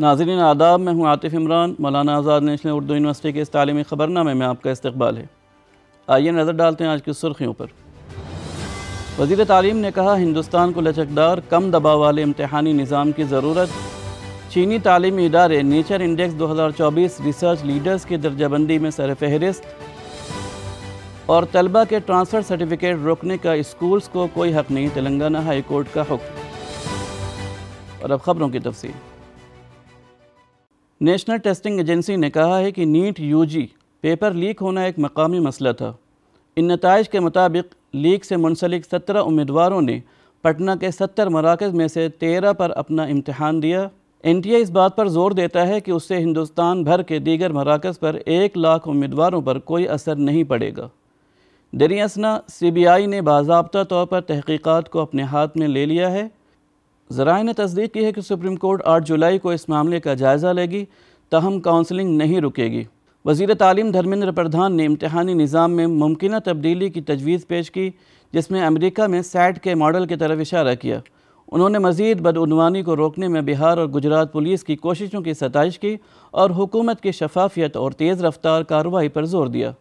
नाजरीन आदाब मैं हूँ आतिफ़ इमरान मौलाना आज़ाद नेशनल उर्दू यूनिवर्सिटी के इस तालीमी ख़बरनामे में आपका इस्तबाल है आइए नज़र डालते हैं आज की सुर्खियों पर वजीर तालीम ने कहा हिंदुस्तान को लचकदार कम दबाव वाले इम्तहानी निज़ाम की ज़रूरत चीनी तालीमी इदारे नेचर इंडेक्स 2024 रिसर्च लीडर्स की दर्जाबंदी में सर फहरिस्त और तलबा के ट्रांसफ़र सर्टिफिकेट रोकने का स्कूल्स को कोई हक नहीं तेलंगाना हाई कोर्ट का हुक्म और अब ख़बरों की तफसील नेशनल टेस्टिंग एजेंसी ने कहा है कि नीट यूजी पेपर लीक होना एक मकामी मसला था इन नतज के मुताबिक लीक से मुंसलिक सत्रह उम्मीदवारों ने पटना के सत्तर मराकज़ में से तेरह पर अपना इम्तहान दिया एन टी ए इस बात पर जोर देता है कि उससे हिंदुस्तान भर के दीगर मराकज़ पर एक लाख उम्मीदवारों पर कोई असर नहीं पड़ेगा दरियासना सी बी आई ने बाबा तौर पर तहकीक़ात को अपने हाथ में ले लिया है ज़राए ने तस्दीक की है कि सुप्रीम कोर्ट आठ जुलाई को इस मामले का जायज़ा लेगी तहम काउंसलिंग नहीं रुकेगी वजीर तालीम धर्मेंद्र प्रधान ने इम्तहानी निज़ाम में मुमकिन तब्दीली की तजवीज़ पेश की जिसमें अमरीका में सैट के मॉडल की तरफ इशारा किया उन्होंने मजीद बदनवानी को रोकने में बिहार और गुजरात पुलिस की कोशिशों की सतश की और हुकूमत की शफाफियत और तेज़ रफ्तार कार्रवाई पर जोर दिया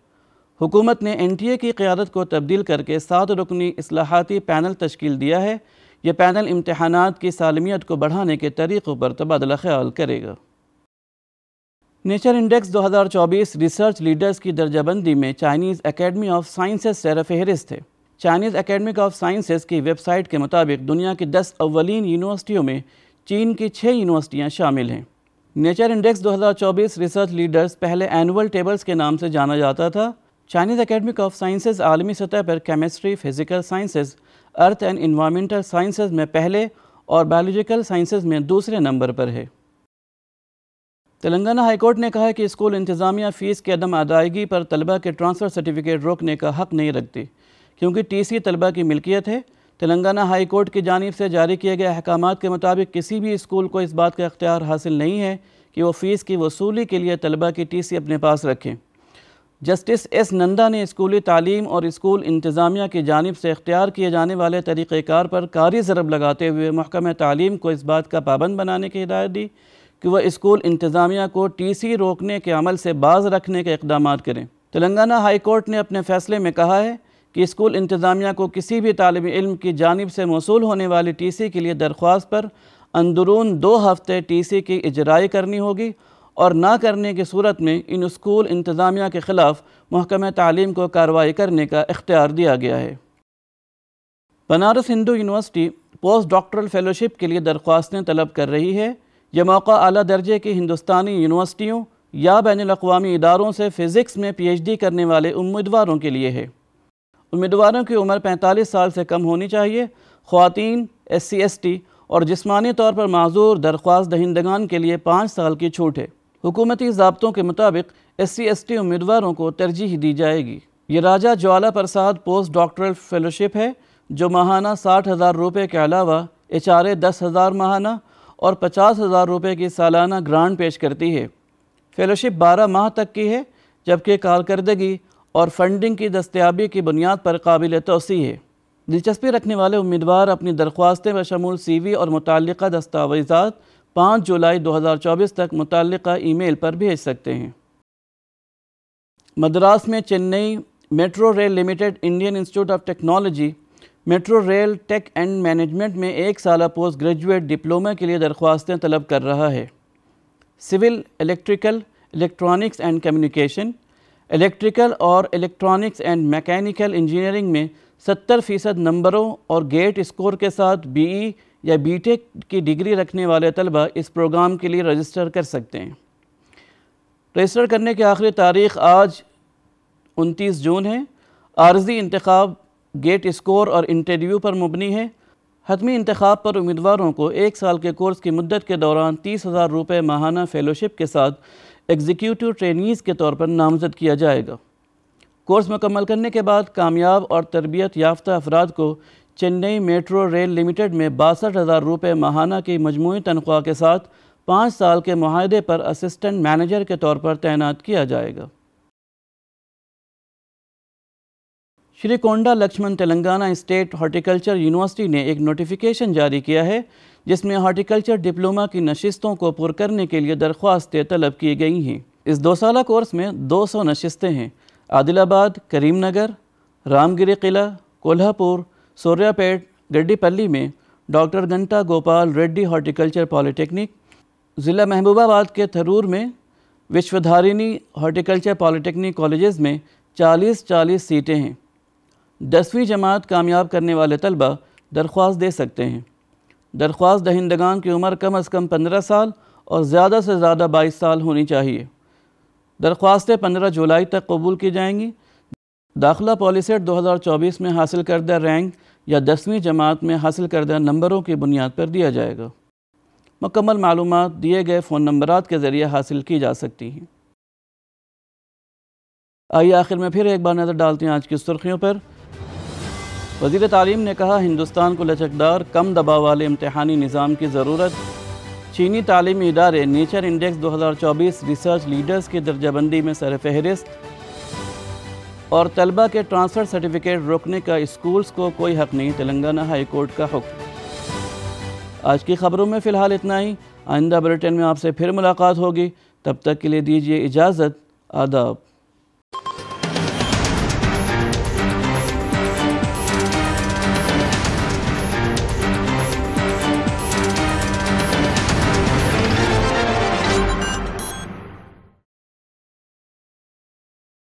हुकूमत ने एन टी ए की क्यादत को तब्दील करके सात रुकनी असलाहती पैनल तश्कील दिया है ये पैनल इम्तहान की सालमियत को बढ़ाने के तरीक़ों पर तबादला ख्याल करेगा नेचर इंडेक्स 2024 रिसर्च लीडर्स की दर्जाबंदी में चाइनीज़ एकेडमी ऑफ साइंसेस सैर फहरिस्त है चाइनीज़ एकेडमी ऑफ साइंसेस की वेबसाइट के मुताबिक दुनिया की दस अवलिन यूनिवर्सिटियों में चीन की छः यूनिवर्सिटियाँ शामिल हैं नेचर इंडेक्स 2024 रिसर्च लीडर्स पहले एनुअल टेबल्स के नाम से जाना जाता था चाइनीज़ एकेडमी ऑफ साइंसेज आलमी सतह पर chemistry physical sciences earth and environmental sciences में पहले और बायोलॉजिकल साइंसेज में दूसरे नंबर पर है तेलंगाना हाईकोर्ट ने कहा कि स्कूल इंतज़ामिया फ़ीस की अदम अदायगी पर तलबा के ट्रांसफ़र सर्टिफिकेट रोकने का हक़ नहीं रखती क्योंकि टी सी तलबा की मिल्कियत है तेलंगाना हाई कोर्ट की जानब से जारी किए गए अहकाम के मुताबिक किसी भी स्कूल को इस बात का अख्तियार हासिल नहीं है कि वो फ़ीस की वसूली के लिए तलबा की टी सी अपने पास रखें जस्टिस एस नंदा ने स्कूली तालीम और स्कूल इंतज़ामिया की जानब से अख्तियार किए जाने वाले तरीक़ार पर कारी ज़रब लगाते हुए महकम तालीम को इस बात का पाबंद बनाने की हिदायत दी कि वह स्कूल इंतज़ामिया को टी सी रोकने के अमल से बाज़ रखने के इकदाम करें तेलंगाना हाई कोर्ट ने अपने फ़ैसले में कहा है कि स्कूल इंतज़ामिया को किसी भी तालब इल्म की जानब से मौसू होने वाली टी सी के लिए दरख्वास्त पर अंदरून दो हफ़्ते टी सी की इजराई करनी होगी और ना करने की सूरत में इन स्कूल इंतज़ामिया के ख़िलाफ़ महकम तालीम को कार्रवाई करने का इख्तियार दिया गया है Banaras Hindu university post doctoral fellowship के लिए दरख्वास्तें तलब कर रही है यह मौका अली दर्जे की हिंदुस्तानी यूनिवर्सिटियों या बैन अवी इदारों से फ़िज़िक्स में पी एच डी करने वाले उम्मीदवारों के लिए है उम्मीदवारों की उम्र पैंतालीस साल से कम होनी चाहिए खातन एस सी एस टी और जिसमानी तौर पर माजूर दरख्वास्त दहिंदगान के लिए पाँच साल की छूट है हुकूमती जबतों के मुताबिक एस सी उम्मीदवारों को तरजीह दी जाएगी ये Raja Jwala Prasad post doctoral fellowship है जो माहाना साठ हज़ार रुपये के अलावा ए दस हज़ार माहाना और पचास हज़ार रुपये की सालाना ग्रांट पेश करती है फेलोशिप बारह माह तक की है जबकि कारकरदगी और फंडिंग की दस्तियाबी की बुनियाद पर काबिल तोसी है दिलचस्पी रखने वाले उम्मीदवार अपनी दरख्वास्तें बशमूल वी और मुतल दस्तावेज़ा पाँच जुलाई 2024 तक मुतल ईमेल पर भेज सकते हैं मद्रास में Chennai metro rail limited Indian institute of technology metro rail tech and management में एक साल पोस्ट ग्रेजुएट डिप्लोमा के लिए दरख्वास्तें तलब कर रहा है civil electrical electronics and communication electrical और इलेक्ट्रॉनिक्स एंड मैकेनिकल इंजीनियरिंग में 70 फ़ीसद नंबरों और गेट स्कोर के साथ बीई या बीटेक की डिग्री रखने वाले तलबा इस प्रोग्राम के लिए रजिस्टर कर सकते हैं रजिस्टर करने की आखिरी तारीख आज 29 जून है आर्जी इंतखब गेट स्कोर और इंटरव्यू पर मबनी है हतमी इंतखब पर उम्मीदवारों को एक साल के कोर्स की मदत के दौरान तीस हज़ार रुपये माहाना फेलोशिप के साथ एग्जीक्यूटिव ट्रेनीज़ के तौर पर नामजद किया जाएगा कोर्स मुकम्मल करने के बाद कामयाब और तरबियत याफ्ता अफराद को चेन्नई मेट्रो रेल लिमिटेड में बासठ हज़ार रुपये माहाना की मजमू तनख्वाह के साथ पाँच साल के माहदे पर असिस्टेंट मैनेजर के तौर पर तैनात किया जाएगा Shri Konda Laxman Telangana state horticulture university ने एक नोटिफिकेशन जारी किया है जिसमें हॉर्टिकल्चर डिप्लोमा की नशस्तों को पुर करने के लिए दरख्वास्तें तलब की गई हैं इस दो साल कोर्स में 200 नशस्तें हैं आदिलाबाद करीमनगर रामगिरी किला कोल्हापुर सोर्यापेट गड्डीपल्ली में डॉक्टर घंटा गोपाल रेड्डी हॉर्टिकल्चर पॉलिटेक्निक ज़िला महबूबाबाद के थरूर में विश्वधारिणी हॉर्टिकल्चर पॉलिटेक्निक कॉलेजेस में 40-40 सीटें हैं दसवीं जमात कामयाब करने वाले तलबा दरख्वास्त दे सकते हैं दरख्वास्त दहिंदगान की उम्र कम अज़ कम पंद्रह साल और ज़्यादा से ज़्यादा बाईस साल होनी चाहिए दरख्वास्तें पंद्रह जुलाई तक कबूल की जाएंगी दाखिला हज़ार 2024 में हासिल करदा रैंक या दसवीं जमात में हासिल करदा नंबरों की बुनियाद पर दिया जाएगा मकमल मालूम दिए गए फ़ोन नंबरात के ज़रिए हासिल की जा सकती हैं आइए आखिर में फिर एक बार नज़र डालते हैं आज की सुर्खियों पर वजीर तालीम ने कहा हिंदुस्तान को लचकदार कम दबाव वाले इम्तहानी निज़ाम की ज़रूरत चीनी तालीमी इदारे नेचर इंडेक्स 2024 रिसर्च लीडर्स की दर्जाबंदी में सर फहरिस्त और तलबा के ट्रांसफ़र सर्टिफिकेट रोकने का स्कूल्स को कोई हक़ नहीं तेलंगाना हाई कोर्ट का हुक्म आज की ख़बरों में फ़िलहाल इतना ही आइंदा बुलेटिन में आपसे फिर मुलाकात होगी तब तक के लिए दीजिए इजाज़त आदाब